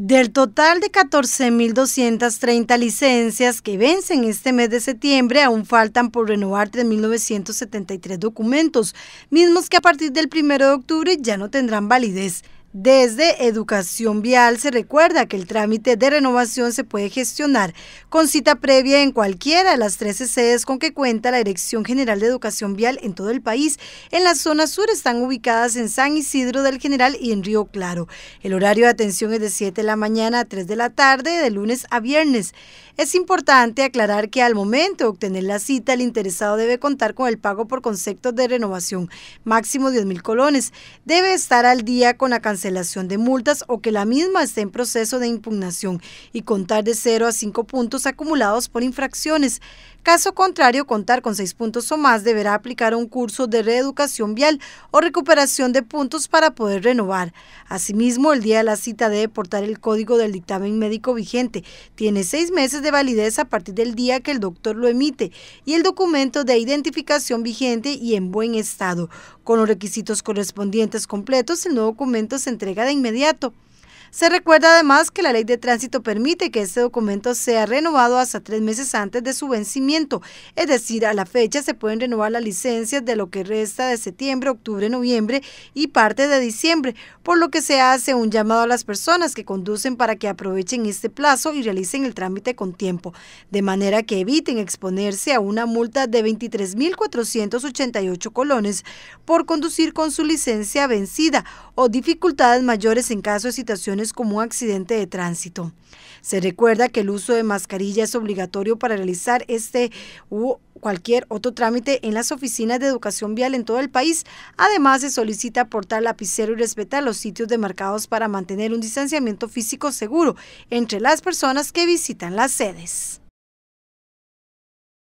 Del total de 14.230 licencias que vencen este mes de septiembre, aún faltan por renovar 3.973 documentos, mismos que a partir del 1 de octubre ya no tendrán validez. Desde Educación Vial se recuerda que el trámite de renovación se puede gestionar con cita previa en cualquiera de las 13 sedes con que cuenta la Dirección General de Educación Vial en todo el país. En la zona sur están ubicadas en San Isidro del General y en Río Claro. El horario de atención es de 7 de la mañana a 3 de la tarde, de lunes a viernes. Es importante aclarar que al momento de obtener la cita, el interesado debe contar con el pago por concepto de renovación, máximo 10 mil colones. Debe estar al día con la cancelación cancelación de multas o que la misma esté en proceso de impugnación y contar de 0 a 5 puntos acumulados por infracciones. Caso contrario, contar con 6 puntos o más deberá aplicar un curso de reeducación vial o recuperación de puntos para poder renovar. Asimismo, el día de la cita debe portar el código del dictamen médico vigente. Tiene 6 meses de validez a partir del día que el doctor lo emite y el documento de identificación vigente y en buen estado. Con los requisitos correspondientes completos, el nuevo documento se entregada de inmediato se recuerda además que la ley de tránsito permite que este documento sea renovado hasta tres meses antes de su vencimiento, es decir, a la fecha se pueden renovar las licencias de lo que resta de septiembre, octubre, noviembre y parte de diciembre, por lo que se hace un llamado a las personas que conducen para que aprovechen este plazo y realicen el trámite con tiempo, de manera que eviten exponerse a una multa de 23.488 colones por conducir con su licencia vencida o dificultades mayores en caso de situaciones como un accidente de tránsito. Se recuerda que el uso de mascarilla es obligatorio para realizar este u cualquier otro trámite en las oficinas de educación vial en todo el país. Además, se solicita aportar lapicero y respetar los sitios demarcados para mantener un distanciamiento físico seguro entre las personas que visitan las sedes.